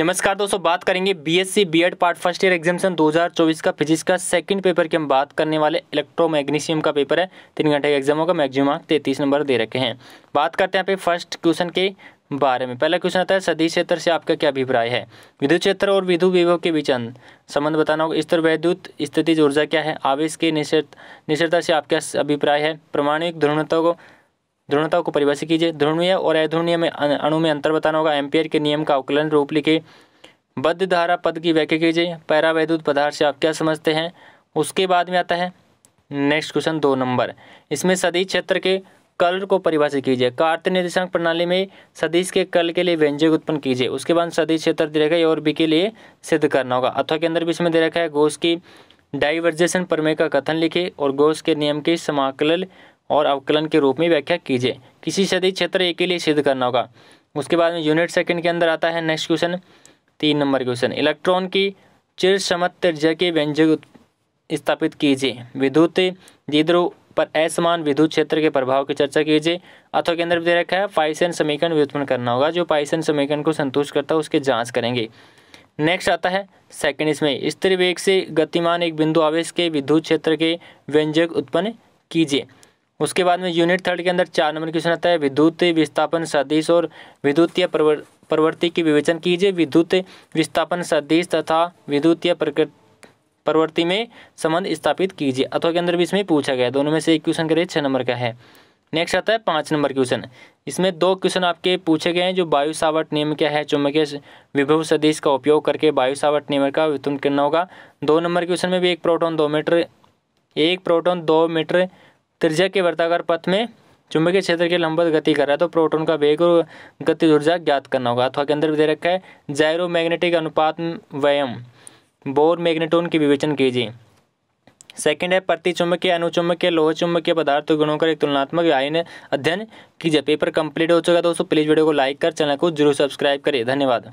नमस्कार दोस्तों बात करेंगे BSc BEd part first year examination 2024 का फिजिक्स का सेकंड पेपर की हम बात करने वाले इलेक्ट्रोमैग्नीशियम का पेपर है तीन घंटे के एग्जाम होगा मैक्सिमम मार्क तैतीस नंबर दे रखे हैं बात करते हैं यहाँ पे फर्स्ट क्वेश्चन के बारे में पहला क्वेश्चन आता है सदी क्षेत्र से आपका क्या अभिप्राय है विद्युत क्षेत्र और विद्युत विभव के बीच संबंध बताना होगा स्तर वैद्युत स्थिति ऊर्जा क्या है आवेश के निश्चित निश्चितता से आपका अभिप्राय है प्रमाणिक ध्रुणता को ध्रुणता को परिभाषित कीजिए ध्रुणीय और अध्रुणीय में अणु में अंतर बताना होगा एम्पियर के नियम का अवकलन रूप लिखे बद्ध धारा पद की व्याख्या कीजिए पैरावैद्युत पदार्थ से आप क्या समझते हैं उसके बाद में आता है नेक्स्ट क्वेश्चन दो नंबर इसमें सदी क्षेत्र के कल को परिभाषित कीजिए कार्त निर्देशांक प्रणाली में सदीश के कल के लिए व्यंजक उत्पन्न कीजिए उसके बाद सदी क्षेत्र दे रखा है और बी के लिए सिद्ध करना होगा अथवा के अंदर भी इसमें दे रखा है गोश की डाइवर्जेशन प्रमेय का कथन लिखे और गोश के नियम के समाकलन और अवकलन के रूप में व्याख्या कीजिए किसी सदी क्षेत्र ए के लिए सिद्ध करना होगा उसके बाद में यूनिट सेकंड के अंदर आता है नेक्स्ट क्वेश्चन तीन नंबर क्वेश्चन इलेक्ट्रॉन की चिर समत के व्यंजक स्थापित कीजिए विद्युत दिद्रो पर असमान विद्युत क्षेत्र के प्रभाव की चर्चा कीजिए अथवा के अंदर दे रखा है पाइसन समीकरण व्युत्पन्न करना होगा जो पाइसन समीकरण को संतुष्ट करता है उसकी जाँच करेंगे नेक्स्ट आता है सेकंड इसमें स्त्री वेग से गतिमान एक बिंदु आवेश के विद्युत क्षेत्र के व्यंजक उत्पन्न कीजिए उसके बाद में यूनिट थर्ड के अंदर चार नंबर क्वेश्चन आता है विद्युत विस्थापन सदिश और विद्युतीय प्रवृत्ति की विवेचन कीजिए विद्युत विस्थापन सदिश तथा विद्युतीय प्रकृति प्रवृत्ति में संबंध स्थापित कीजिए अथवा के अंदर भी इसमें पूछा गया दोनों में से एक क्वेश्चन करिए छः नंबर का है नेक्स्ट आता है पाँच नंबर क्वेश्चन इसमें दो क्वेश्चन आपके पूछे गए हैं जो वायु सावट नियम क्या है चुम्बकीय विभव सदिश का उपयोग करके वायु सावट नियम का वितुन करना होगा दो नंबर क्वेश्चन में भी एक प्रोटोन दो मीटर एक प्रोटोन दो मीटर त्रिज्या के वर्ताकार पथ में के क्षेत्र की लंबवत गति कर रहा है तो प्रोटोन का वेग और गति ऊर्जा ज्ञात करना होगा अथवा के अंदर दे रखा है मैग्नेटिक अनुपात व्ययम बोर मैग्नेटोन की विवेचन कीजिए सेकेंड है प्रति चुंबक के अनुचुंबक के लोह के पदार्थ गुणों का एक तुलनात्मक आयन अध्ययन कीजिए पेपर कंप्लीट हो चुका है दोस्तों प्लीज़ वीडियो को लाइक कर चैनल को जरूर सब्सक्राइब करिए धन्यवाद